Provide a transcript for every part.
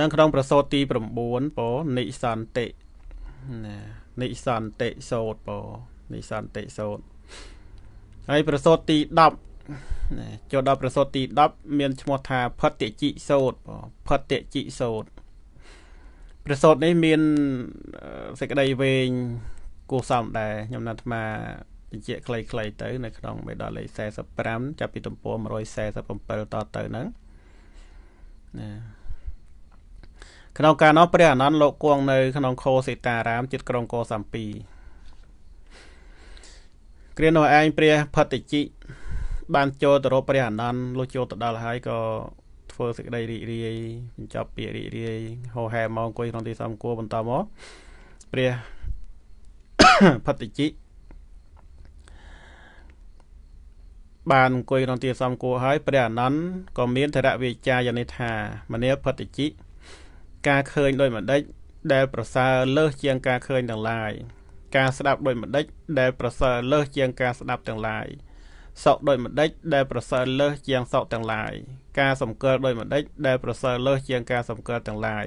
នៅក្នុងប្រសូតទី9ពនិសន្តិណានិសន្តិសោតពនិសន្តិសោតហើយប្រសូតទី10ណាចូលដល់ប្រសូតទី10មានឈ្មោះថាផតិជិសោតផតិជិសោតប្រសូតនេះមានសេចក្តីវែងគួរសមដែរខ្ញុំណាត់អាបញ្ជាក់ខ្លីៗទៅ នៅក្នុងមេដល់លេខ45ចាប់ពីទំព័រ147តទៅហ្នឹងណាក្នុងការនោះព្រះអនន្តលោកគង់នៅក្នុងខោសេតារាមជិតក្រុងកោសំពីគ្រានោះឯងព្រះផតិជីបានចូលទៅរកព្រះអនន្តលោកចូលទៅដល់ហើយក៏ធ្វើសេចក្តីរីករាយបញ្ចប់ពាក្យរីករាយហោហែមកអង្គុយក្នុងទីសំគួរបន្តមកព្រះផតិជីបានអង្គុយក្នុងទីសំគួរហើយព្រះអនន្តក៏មានធរៈវិជាយ៉ាងនេះថាមនីផតិជីការឃើញដោយម្ដេចដែលប្រសើរលើសជាងការឃើញទាំងឡាយការស្ដាប់ដោយម្ដេចដែលប្រសើរលើសជាងការស្ដាប់ទាំងឡាយសោកដោយម្ដេចដែលប្រសើរលើសជាងសោកទាំងឡាយការសំគាល់ដោយម្ដេចដែលប្រសើរលើសជាងការសំគាល់ទាំងឡាយ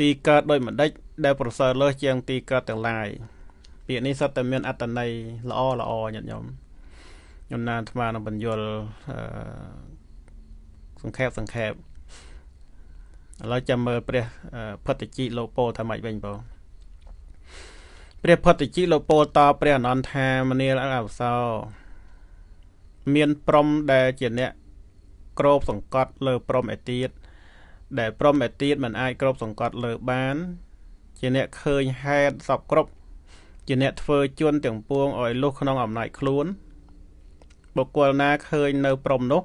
ទីកើតដោយម្ដេចដែលប្រសើរលើសជាងទីកើតទាំងឡាយពាក្យនេះសុទ្ធតែមាន អត្តន័យល្អល្អញាតិញោមខ្ញុំណានអាត្មានឹងបញ្យលសង្ខេបសង្ខេបឥឡូវចាំមើលព្រះផុតជីលោកពោថាម៉េចវិញបងព្រះផុតជីលោកពោតព្រះអនន្តថាមនាលអវសោ មានព្រមដែលជាអ្នកក្របសង្កត់លើព្រមឯទៀតដែលព្រមឯទៀតមិនអាចក្របសង្កត់លើបាន ជាអ្នកឃើញហេតុសពគ្រប់ជាអ្នកធ្វើជន់ទាំងពួងឲ្យលុះក្នុងអំណាចខ្លួនបុគ្គលណាឃើញនៅព្រមនោះ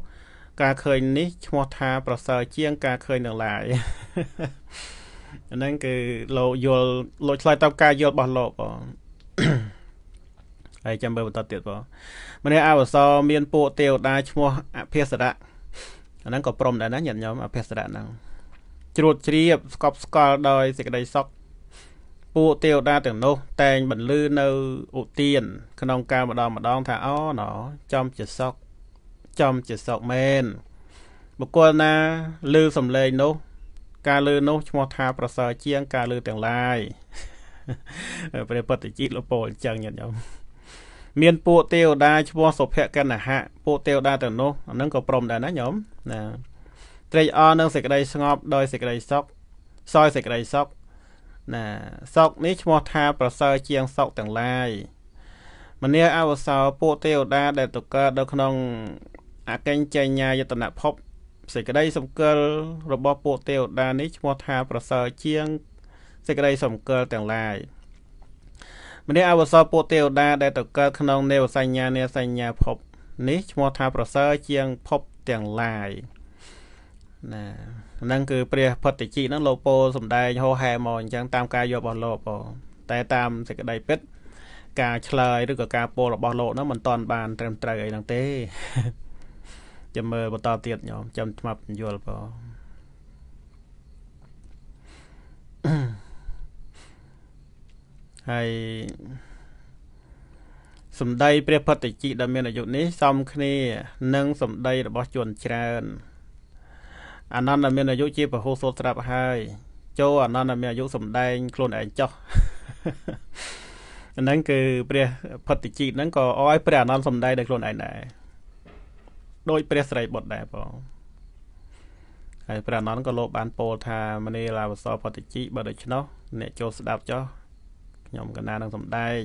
ការឃើញនេះឈ្មោះថាប្រសើរជាង ការឃើញនៅឡាយអាហ្នឹងគឺលោកយល់លោកឆ្លើយតបការយល់របស់លោកបងហើយចាំមើលបន្តទៀតបងម្នាក់អវសរមានពួកទេវតាឈ្មោះអភិសរៈអាហ្នឹងក៏ព្រមដែរណាញាតិញោមអភិសរៈហ្នឹងជ្រួតជ្រាបស្កប់ស្កល់ដោយសេចក្តីសុខពួកទេវតាទាំងនោះ តែងបន្លឺនៅឧទានក្នុងការម្ដងម្ដង ថាអូណចំជាសុខចំជាសោកមែនបុគ្គលណាឮសំឡេងនោះ ការឮនោះឈ្មោះថាប្រសើរជាង ការឮទាំងឡាយព្រះពុទ្ធជីតលពលអញ្ចឹងញាតិញោមមានពួកទេវតាឈ្មោះសុភកណ្ណហៈពួកទេវតាទាំងនោះអានឹងក៏ព្រមដែរណាញោមណាត្រេកអរនឹងសេចក្តីស្ងប់ដោយសេចក្តីសុខសោយសេចក្តីសុខណាសុខនេះឈ្មោះថាប្រសើរជាងសុខទាំងឡាយមនាអវសោពួកទេវតាដែលតកើតនៅក្នុងអកិញ្ចញ្ញាយតនភពសេចក្តីសង្កិលរបស់ពួកទេវតានេះឈ្មោះថាប្រសើរជាងសេចក្តីសង្កិលទាំងឡាយម្នាក់អវសរពួកទេវតាដែលទៅកើតក្នុងនេវសញ្ញានេសញ្ញា ភព នេះឈ្មោះថាប្រសើរជាង ភពទាំងឡាយណាហ្នឹងគឺព្រះផុតតិជីហ្នឹងលោកពោសំដែងហោហែមកអញ្ចឹងតាមការយករបស់លោកបងតែ តាមសេចក្តីពិតការឆ្លើយឬក៏ការពោលរបស់លោកហ្នឹងមិនតាន់បានត្រឹមត្រូវអីហ្នឹងទេចាំមើលបន្តទៀតញោមចាំស្មាប់យល់បងហើយសម្ដីព្រះភត្តជីដែលមានអាយុនេះសមគ្នានឹងសម្ដីរបស់ជនច្រើន អានន្តដែលមានអាយុជាពហុសូត្រត្រាប់ហើយចូល អានន្តដែលមានអាយុសម្ដែងខ្លួនឯងចោះហ្នឹងគឺ ព្រះភត្តជីហ្នឹងក៏អោយព្រះអានន្តសម្ដែងដល់ខ្លួនឯងដែរដោយព្រះស្រីបុត្រដែរបងហើយព្រះអនន្តក៏លោកបានពោលថាមនីឡាវសោផតិជីបើដូច្នោះអ្នកចូលស្ដាប់ចោះខ្ញុំកណ្ដាលនឹងសំដែង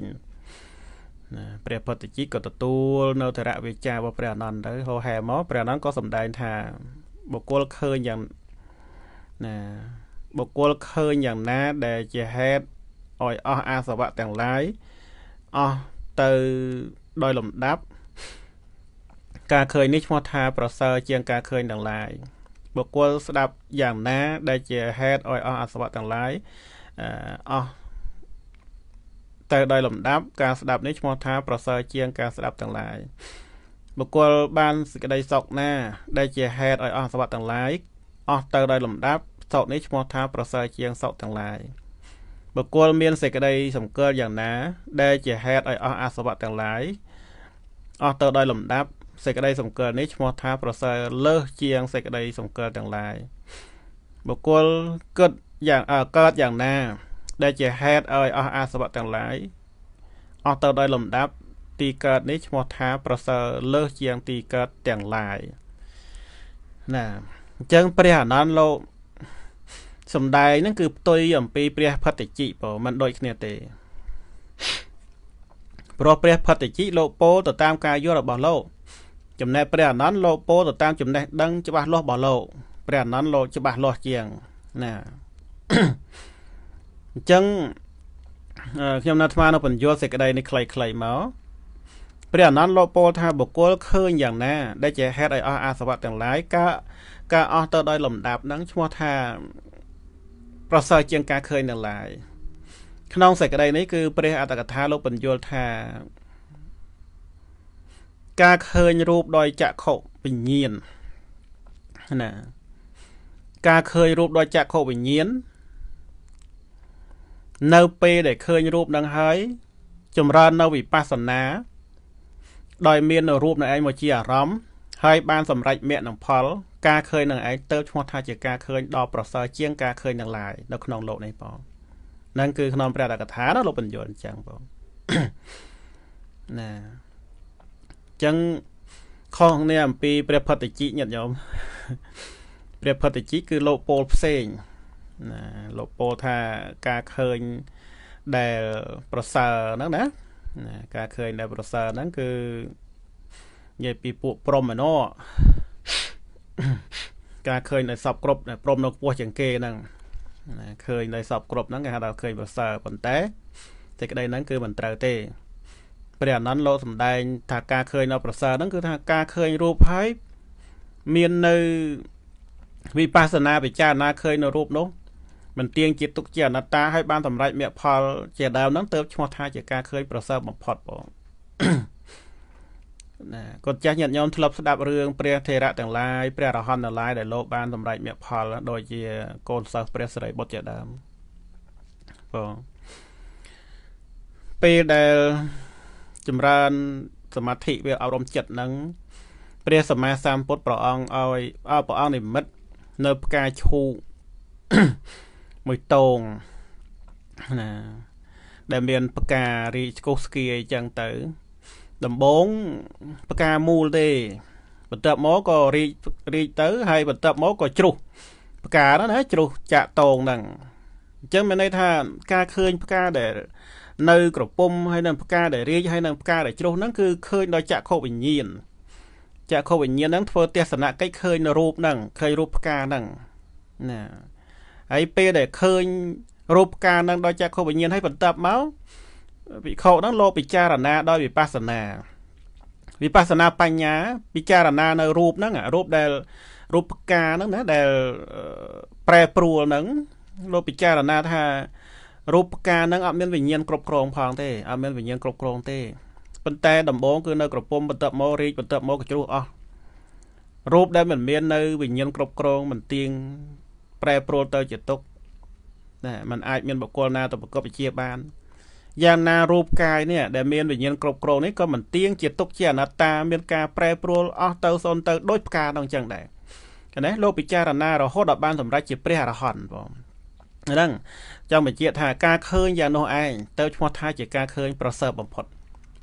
ណាព្រះផតិជីក៏ទទួលនៅធរៈវិចារបស់ព្រះអនន្តទៅហោហែមកព្រះអនន្តក៏សំដែងថាបុគ្គលឃើញយ៉ាងណាបុគ្គលឃើញយ៉ាងណា ដែលជាហេតុឲ្យអស់អាសវៈទាំងឡាយអស់ទៅដោយលំដាប់ការឃើញនេះឈ្មោះថាប្រសើរជាងការឃើញទាំងឡាយបុគ្គលស្ដាប់យ៉ាងណាដែលជាហេតុឲ្យអស់អសវៈទាំងឡាយអស់ទៅដោយលំដាប់ការស្ដាប់នេះឈ្មោះថាប្រសើរជាងការស្ដាប់ទាំងឡាយបុគ្គលបានសេចក្តីសុខណាដែលជាហេតុឲ្យអស់សវៈទាំងឡាយអស់ទៅដោយលំដាប់សុខនេះឈ្មោះថាប្រសើរជាងសុខទាំងឡាយបុគ្គលមានសេចក្តីសង្កលយ៉ាងណាដែលជាហេតុឲ្យអស់អាសវៈទាំងឡាយអស់ទៅដោយលំដាប់សេចក្តីសង្កលនេះឈ្មោះថាប្រសើរលើសជាងសេចក្តីសង្កលទាំងឡាយបុគ្គលគិតយ៉ាងកើតយ៉ាងណាដែលជាហេតុឲ្យអស់អាសវៈទាំងឡាយអស់ទៅដោយលំដាប់ ទីកើតនេះឈ្មោះថាប្រសើរលើសជាងទីកើតទាំងឡាយណាអញ្ចឹងព្រះអនន្តលោកសំដែងហ្នឹងគឺផ្ទុយអំពីព្រះផតិជីបើមិនដូចគ្នាទេព្រោះព្រះផតិជីលោកពោទៅតាមការយល់របស់លោកចំណែកព្រះអនន្តលោកពោទៅតាមចំណេះដឹងច្បាស់លាស់របស់លោកព្រះអនន្តលោកច្បាស់លាស់ជាងណាអញ្ចឹងខ្ញុំនៅអាត្មានៅបញ្យល់សេចក្តីនេះខ្លីៗមកព្រះអនន្តលោកពោលថាបុគ្គលឃើញយ៉ាងណាដែលជាហេតុឲ្យអស់អាសវៈទាំងឡាយការការអស់ទៅដោយលំដាប់ហ្នឹងឈ្មោះថា ប្រសើរជាងការឃើញនៅឡើយក្នុងសេចក្តីនេះគឺព្រះអតកថាលោកបញ្យល់ថាការឃើញរូបដោយចក្ខុវិញ្ញាណណាការឃើញរូបដោយចក្ខុវិញ្ញាណនៅពេលដែលឃើញរូបនឹងហើយ ចម្រើននៅវិបស្សនាដោយមានរូបនឹងឯងមកជាអារម្មណ៍ហើយបានសម្រេចមគ្គនឹងផលការឃើញនឹងឯងទៅឈ្មោះថាជាការឃើញដ៏ប្រសើរជាងការឃើញទាំងឡាយនៅក្នុងលោកនេះបងហ្នឹងគឺក្នុងព្រះតកថាណាលោកបញ្យលអញ្ចឹងបងណាចឹងខុសគ្នាអំពីព្រះផតិជីញាតិញោមព្រះផតិជីគឺលោកពោលផ្សេងណាលោកពោលថាការឃើញដែលប្រសើរហ្នឹងណាណាការឃើញដែលប្រសើរហ្នឹងគឺនិយាយពីពួកព្រំឯណោះការឃើញដែលសពគ្រប់ព្រមនៅខ្ពស់ជាងគេហ្នឹងឃើញដែលសពគ្រប់ហ្នឹងគេហៅថាឃើញប្រសើរប៉ុន្តែសេចក្តីហ្នឹងគឺមិនត្រូវទេព្រះអនន្តលោកសម្ដែងថាការឃើញនៅប្រសើរហ្នឹងគឺថាការឃើញរូបហើយមាននៅវិបស្សនាពិចារណាឃើញនៅរូបនោះមិនទៀងជា ទុកជាអនត្តាហើយបានសម្រេចមគ្គផល ជាដើមហ្នឹងទើបឈ្មោះថាជាការឃើញប្រសើរបំផុតបងណាគាត់ចាស់ញាតិញោមធ្លាប់ស្ដាប់រឿងព្រះថេរៈទាំងឡាយព្រះរហន្តទាំងឡាយដែលលោកបានសម្រេចមគ្គផលដូចជាកូនសិស្សព្រះសិរីបុត្រជាដើមបងពេលដែលចម្រើនសមាធិវាអប់រំចិត្តនឹងព្រះសម្មាសម្ពុទ្ធព្រះអង្គឲ្យអោព្រះអង្គនិមិត្តនៅផ្កាឈូកមួយតោងណាដែលមានផ្ការីស្គុះស្គីអីចឹងទៅ ដំបងផ្កាមូលទេបន្ទាប់មកក៏រីករីកទៅ ហើយបន្ទាប់មកក៏ជ្រុះផ្កាហ្នឹងណាជ្រុះចាក់តោងហ្នឹងអញ្ចឹងមានន័យថាការឃើញផ្កាដែលនៅក្រពុំហើយនៅផ្កាដែលរាជហើយនៅផ្កាដែលជ្រុះហ្នឹងគឺឃើញដោយចក្ខុវិញ្ញាណចក្ខុវិញ្ញាណហ្នឹងធ្វើទស្សនកិច្ចឃើញរូបហ្នឹងឃើញរូបផ្កាហ្នឹងណាហើយពេលដែលឃើញរូបផ្កាហ្នឹងដោយចក្ខុវិញ្ញាណហើយបន្ទាប់មកវិខោហ្នឹងលោកពិចារណា ដោយវិបស្សនាវិបស្សនាបញ្ញា ពិចារណានៅរូបហ្នឹងរូបដែលរូបផ្កាហ្នឹងណាដែលប្រែប្រួលហ្នឹងលោកពិចារណាថារូបផ្កាហ្នឹងអត់មានវិញ្ញាណគ្រប់គ្រងផងទេអត់មានវិញ្ញាណគ្រប់គ្រងទេប៉ុន្តែដំបូងគឺនៅ ក្រពុំបន្ទាប់មករីកបន្ទាប់មកកជ្រោះអស់រូបដែលមិនមាននៅវិញ្ញាណគ្រប់គ្រងមិនទៀងប្រែប្រួលទៅជាទុកណាมันអាចមានបុគ្គលណាទៅប្រកបវិជាបានយ៉ាងណារូបកាយនេះដែលមានវិញ្ញាណគ្រប់គ្រងនេះក៏មិនទៀងជាទុក ជាអនត្តាមានការប្រែប្រួលអស់ទៅសូន្យទៅដូចផ្កាដល់អញ្ចឹងដែរឃើញទេលោកពិចារណារហូតដល់បានសម្រេចជាព្រះអរហន្តបងហ្នឹងចង់បញ្ជាក់ថាការឃើញយ៉ាងនោះឯងទៅឈ្មោះថាជាការឃើញប្រសើរបំផុត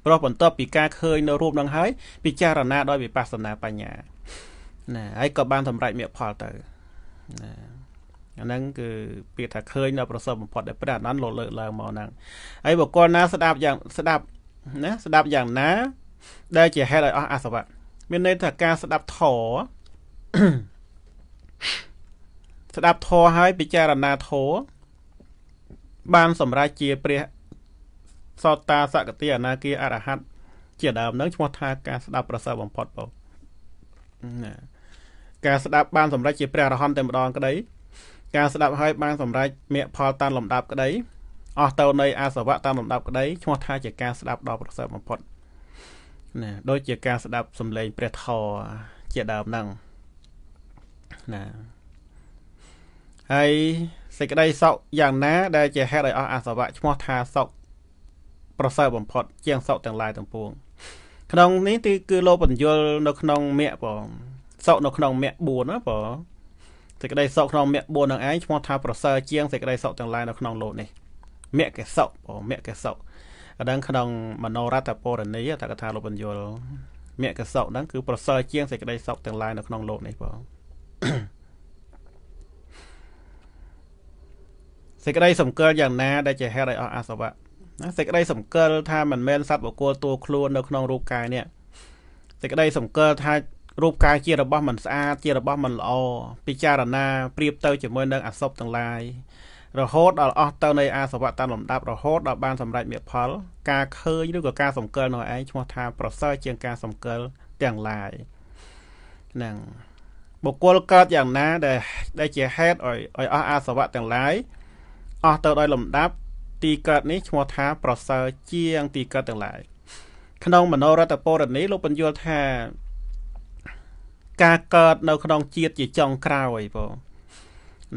ព្រោះបន្ទាប់ពីការឃើញនៅរូបនឹងហើយ ពិចារណាដោយវិបស្សនាបញ្ញាណាហើយក៏បានសម្រេចមគ្គផលទៅណាអាហ្នឹងគឺពាក្យថាឃើញដល់ប្រសពបំផុតដែលព្រះអនន្តលោកលើកឡើងមកហ្នឹងហើយបុគ្គលណាស្ដាប់យ៉ាងស្ដាប់ណា ស្ដាប់យ៉ាងណាដែលជាហេតុឲ្យអស់អាសវៈមានន័យថាការស្ដាប់ធរស្ដាប់ធម៌ហើយពិចារណាធម៌បាន សម្រាប់ជាព្រះសតតាសកតិអនាគាអរហត្តជាដើមនឹងឈ្មោះថាការស្ដាប់ប្រសើរបំផុតបងណាការស្ដាប់បានសម្រាប់ជាព្រះអរហន្តតែម្ដងក្ដីការស្ដាប់ហើយបានសម្រាប់មគ្គផល តាមលំដាប់ក្ដីអស់ទៅនៃអាសវៈតាមលំដាប់ក្ដីឈ្មោះថាជាការស្ដាប់ដ៏ប្រសើរបំផុតណាដូចជាការស្ដាប់សំឡេងព្រះធម៌ជាដើមហ្នឹងណាហើយសេចក្តីសុខយ៉ាងណាដែលជាហេតុឲ្យអស់អាសវៈឈ្មោះថាសុខប្រសើរបំផុតជាងសុខទាំងឡាយទាំងពួង ក្នុងនេះគឺគឺលោកបញ្យលនៅក្នុងមគ្គបងសុខនៅក្នុងមគ្គ4ណាបងសេចក្តីសុខក្នុងមគ្គ4នឹងឯងឈ្មោះថាប្រសើរជាងសេចក្តីសុខទាំងឡាយនៅក្នុងលោកនេះមគ្គសុខបងមគ្គសុខអដឹងក្នុង មនោរតពរណីតកថាលោកបញ្យលមគ្គសុខហ្នឹងគឺប្រសើរជាងសេចក្តីសុខទាំងឡាយនៅក្នុងលោកនេះបងសេចក្តីសម្គាល់យ៉ាងណាដែលជាហេតុឲ្យអស់អាសវៈណាសេចក្តីសម្គាល់ថាមិនមែនសត្វបុគ្គលតួខ្លួននៅក្នុងរូបកាយនេះសេចក្តីសម្គាល់ថារូបកាយជារបស់មិនស្អាតជារបស់មិនល្អពិចារណាប្រៀបទៅជាមួយនឹងអសពទាំងឡាយរហូតដល់អស់ទៅនៃអាសវៈតាមលំដាប់រហូតដល់បានសម្រេចមគ្គផល ការឃើញឬក៏ការសម្គាល់នោះឯងឈ្មោះថាប្រសើរជាងការសម្គាល់ទាំងឡាយហ្នឹងបុគ្គលកើតយ៉ាងណាដែលដែលជាហេតុឲ្យឲ្យអស់អាសវៈទាំងឡាយអស់ទៅដោយលំដាប់ទីកើតនេះឈ្មោះថា ប្រសើរជាង ទីកើតទាំងឡាយក្នុងមโนរដ្ឋពរនេះលោកបញ្យល់ថាការកើតនៅ ក្នុងជាតិជាចុងក្រោយបង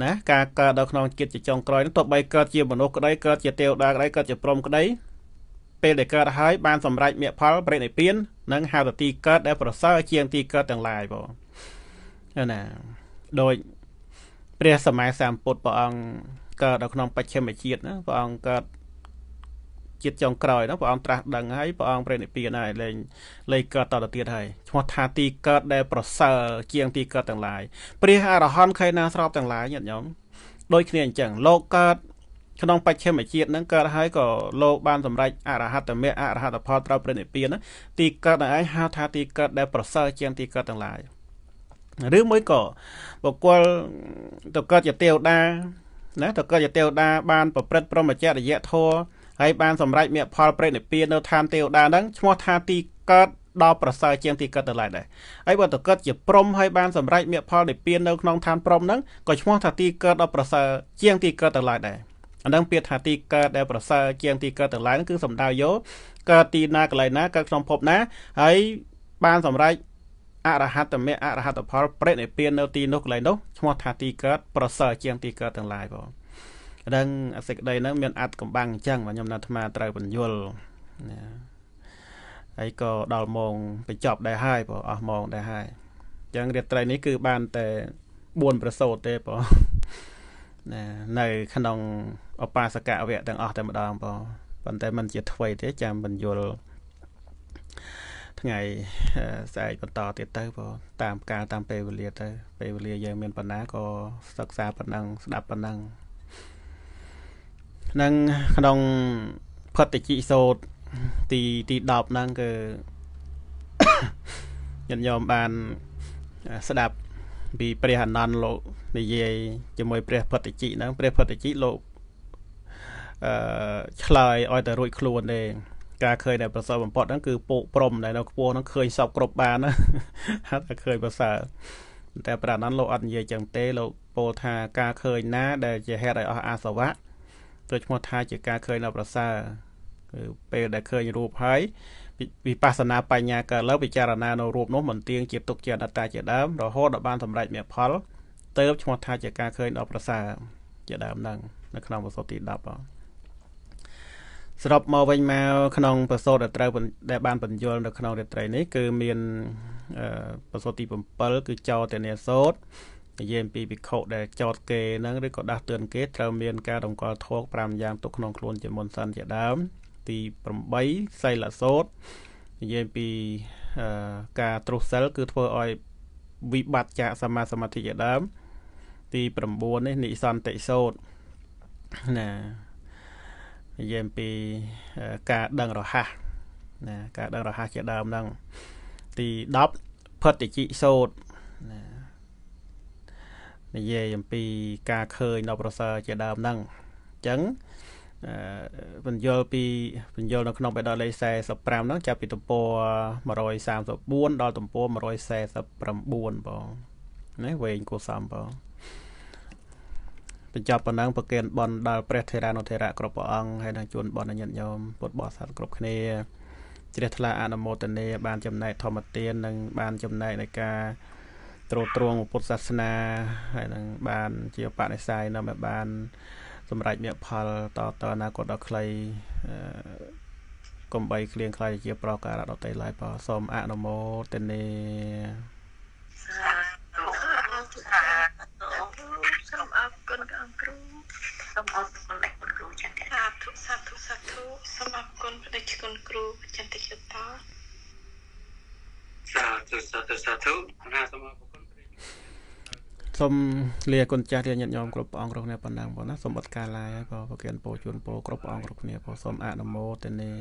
ណាការកើតនៅក្នុងជាតិជាចុងក្រោយនោះទោះបីកើតជាមនុស្សក្តីកើតជាទេវតាក្តីកើតជាព្រំក្តីពេលដែលកើតហើយបានសម្រេចមគ្គផលប្រេនិព្វាននិងហៅថាទីកើតដែលប្រសើរជាងទីកើតទាំងឡាយបងណាដោយព្រះសម្មាសម្ពុទ្ធព្រះអង្គកើតនៅក្នុងបច្ឆិមជាតិណាព្រះអង្គកើតជាតិចុងក្រោយនោះព្រះអង្គត្រាស់ដឹងហើយព្រះអង្គព្រះនិព្វានហើយលែងលែងកើតតទៅទៀតហើយឈ្មោះថាទីកើតដែលប្រសើរជាងទីកើតទាំងឡាយព្រះអរហន្តខេណាស្របទាំងឡាយញាតិញោមដូចគ្នាអញ្ចឹងលោកកើតក្នុងបច្ឆិមជាតិហ្នឹងកើតហើយក៏លោកបានសម្រេចអរហត្តមគ្គអរហត្តផលត្រូវព្រះនិព្វានទីកើតនឹងឯងហៅថាទីកើតដែលប្រសើរជាងទីកើតទាំងឡាយឬមួយក៏បុគ្គលទៅកើតជាទេវតាណាតើក៏ជាទេវតាបាន ប្រព្រឹត្តព្រមចរិយធម៌ហើយបានសម្រេចមគ្គផលប្រេនិព្វាននៅឋានទេវតាហ្នឹងឈ្មោះថាទីកើតដល់ប្រសើរជាងទីកើតទៅឡើយដែរហើយបើតើកើតជាព្រំហើយបានសម្រេចមគ្គផលនិព្វាននៅក្នុងឋានព្រំហ្នឹងក៏ឈ្មោះថាទីកើតដល់ប្រសើរជាងទីកើតទៅឡើយដែរអានឹងពាក្យថាទីកើតដែលប្រសើរជាងទីកើតទៅឡើយគឺសំដៅយកកើតទីណាកន្លែងណាកើតក្នុងភពណាហើយបានសម្រេចអរហត្តមៈអរហត្តផលប្រេតនិព្វាននៅ ទីនោះកន្លែងនោះឈ្មោះថាទីកើតប្រសើរជាងទីកើតទាំងឡាយបងដឹងអាសេចក្តីហ្នឹងមានអត្តកំបាំងអញ្ចឹងបាទខ្ញុំណាត់អាត្រូវបញ្យលណាហើយក៏ដល់ម៉ោងបញ្ចប់ដែរហើយបងអស់ម៉ោងដែរហើយអញ្ចឹងរាត្រីនេះគឺបានតែ4ប្រសូតទេបងណានៅក្នុងឧបាសកវៈទាំងអស់តែម្ដងបងប៉ុន្តែมันជាថ្មីទេចាំបញ្យលថ្ងៃស្អែកបន្តទៀតទៅបងតាមការតាមពេលវេលាទៅ ពេលវេលាយើងមានប៉ុណ្ណាក៏សិក្សាប៉ុណ្ណឹងស្ដាប់ប៉ុណ្ណឹងនឹងក្នុងផតតិសោតទីទី10ហ្នឹងគឺញាតិញោមបានស្ដាប់ពីព្រះអនន្តលោក និយាយជាមួយព្រះផតតិហ្នឹងព្រះផតតិលោកអឺឆ្លើយឲ្យតែរួច ខ្លួនទេការឃើញដែលប្រសើរបំផុតហ្នឹងគឺពូកព្រំដែលនៅខ្ពស់ហ្នឹងឃើញសពគ្រប់បានណាហាត់តែឃើញប្រសើរតែប្រាណលោកអត់និយាយចឹងទេលោកពោលថាការឃើញណាដែលជាហេតុឲ្យអស់អាសវៈព្រោះឈ្មោះថា ជាការឃើញនៅប្រសើរគឺពេលដែលឃើញរូបហើយវិបស្សនាបញ្ញាកើតឡើងពិចារណានៅរូបនោះមិនទៀងជា ទុកជាអនត្តាជាដើមរហូតដល់បានសម្រេចមគ្គផលទៅឈ្មោះថាជាការឃើញដល់ប្រសើរជាដើមហ្នឹងនៅក្នុងបទទី10បងសរុបមកវិញមកក្នុងប្រសូតដែលត្រូវដែលបានបញ្យលនៅក្នុងរាត្រីនេះគឺមានប្រសូតទី7គឺចោទនាសោតនិយាយអំពីវិខុដែលចោតគេហ្នឹងឬក៏ដាស់តឿនគេត្រូវមានការរំកល់ធោក5យ៉ាងទុកក្នុងខ្លួនជាមុនសិនជាដើម ទី8សីលសោតនិយាយអំពីការទ្រុសសិលគឺធ្វើឲ្យវិបត្តិចាកសមាសមាធិជាដើមទី9នេះនិសន្តិសោតណានិយាយអំពីការដឹងរហ័សណាការ ដឹងរហ័សជាដើមហ្នឹង ទី10ផតិជីសោតណានិយាយអំពីការឃើញដល់ប្រសើរជាដើមហ្នឹងអញ្ចឹងបញ្យលពីបញ្យលនៅក្នុងបេដលេខ45ហ្នឹងចាប់ពីទំព័រ134ដល់ទំព័រ149បងណាវែងគួរសមបងបញ្ចប់ប៉ុណ្ណឹងប្រគិនបនដល់ព្រះថេរានុថេរៈគ្រប់ព្រះអង្គហើយនឹងជូនបនញាតិញោមពុទ្ធបរិស័ទគ្រប់គ្នាជ្រះថ្លាអនុមោទនាបានចំណែកធម្មទាននិងបានចំណែកនៃការត្រួតត្រងពុទ្ធសាសនា ហើយនឹង បានជាបដិស័យនៅឲ្យបានសម្រេចមគ្គផលតតអនាគតដ៏ខ្លីកំបីគ្លៀងខ្លាយជាប្រការៈដតីឡើយបើសូមអនុមោទនាគុណព្រះគុណគ្រូប្រចាំតិចតសាធុសាធុសាធុអរសូមអរគុណសូមលាគុណចាស់លាញាតិញោមគ្រប់ព្រះអង្គគ្រប់គ្នាបណ្ដឹងបងណាសូមអត់ការឡាយបងប្រគិនពោជូនពោគ្រប់ព្រះអង្គគ្រប់គ្នាបងសូមអនុមោទនា